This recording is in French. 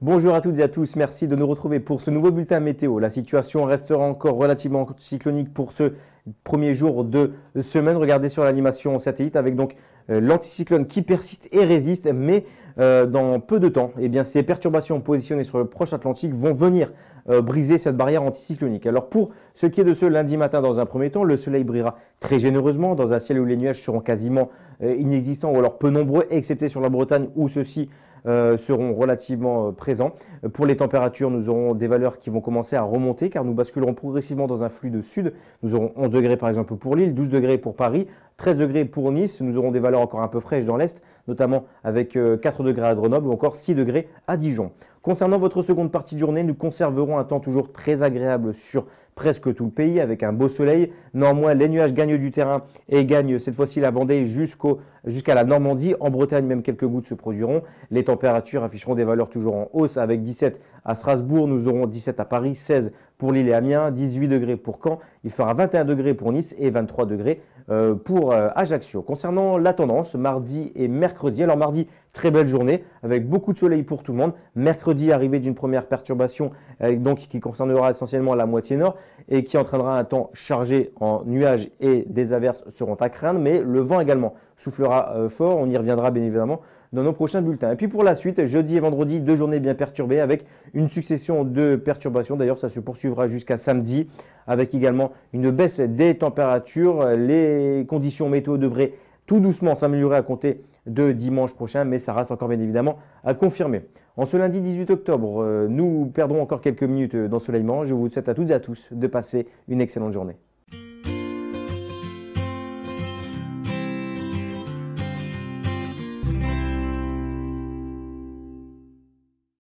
Bonjour à toutes et à tous, merci de nous retrouver pour ce nouveau bulletin météo. La situation restera encore relativement cyclonique pour ce premier jour de semaine. Regardez sur l'animation satellite avec donc euh, l'anticyclone qui persiste et résiste, mais euh, dans peu de temps, eh bien, ces perturbations positionnées sur le proche Atlantique vont venir euh, briser cette barrière anticyclonique. Alors pour ce qui est de ce lundi matin, dans un premier temps, le soleil brillera très généreusement dans un ciel où les nuages seront quasiment inexistants ou alors peu nombreux, excepté sur la Bretagne où ceux-ci euh, seront relativement euh, présents. Euh, pour les températures, nous aurons des valeurs qui vont commencer à remonter car nous basculerons progressivement dans un flux de sud. Nous aurons 11 degrés par exemple pour Lille, 12 degrés pour Paris, 13 degrés pour Nice, nous aurons des valeurs encore un peu fraîches dans l'Est, notamment avec 4 euh, degrés à Grenoble ou encore 6 degrés à Dijon. Concernant votre seconde partie de journée, nous conserverons un temps toujours très agréable sur presque tout le pays avec un beau soleil. Néanmoins, les nuages gagnent du terrain et gagnent cette fois-ci la Vendée jusqu'à la Normandie. En Bretagne, même quelques gouttes se produiront. Les températures afficheront des valeurs toujours en hausse avec 17 à Strasbourg, nous aurons 17 à Paris, 16 pour Lille et Amiens, 18 degrés pour Caen, il fera 21 degrés pour Nice et 23 degrés euh, pour euh, Ajaccio. Concernant la tendance, mardi et mercredi, alors mardi, très belle journée avec beaucoup de soleil pour tout le monde. Mercredi, arrivée d'une première perturbation euh, donc qui concernera essentiellement la moitié nord et qui entraînera un temps chargé en nuages et des averses seront à craindre, mais le vent également soufflera fort. On y reviendra bien évidemment dans nos prochains bulletins. Et puis pour la suite, jeudi et vendredi, deux journées bien perturbées avec une succession de perturbations. D'ailleurs, ça se poursuivra jusqu'à samedi avec également une baisse des températures. Les conditions météo devraient tout doucement s'améliorer à compter de dimanche prochain, mais ça reste encore bien évidemment à confirmer. En ce lundi 18 octobre, euh, nous perdrons encore quelques minutes d'ensoleillement. Je vous souhaite à toutes et à tous de passer une excellente journée.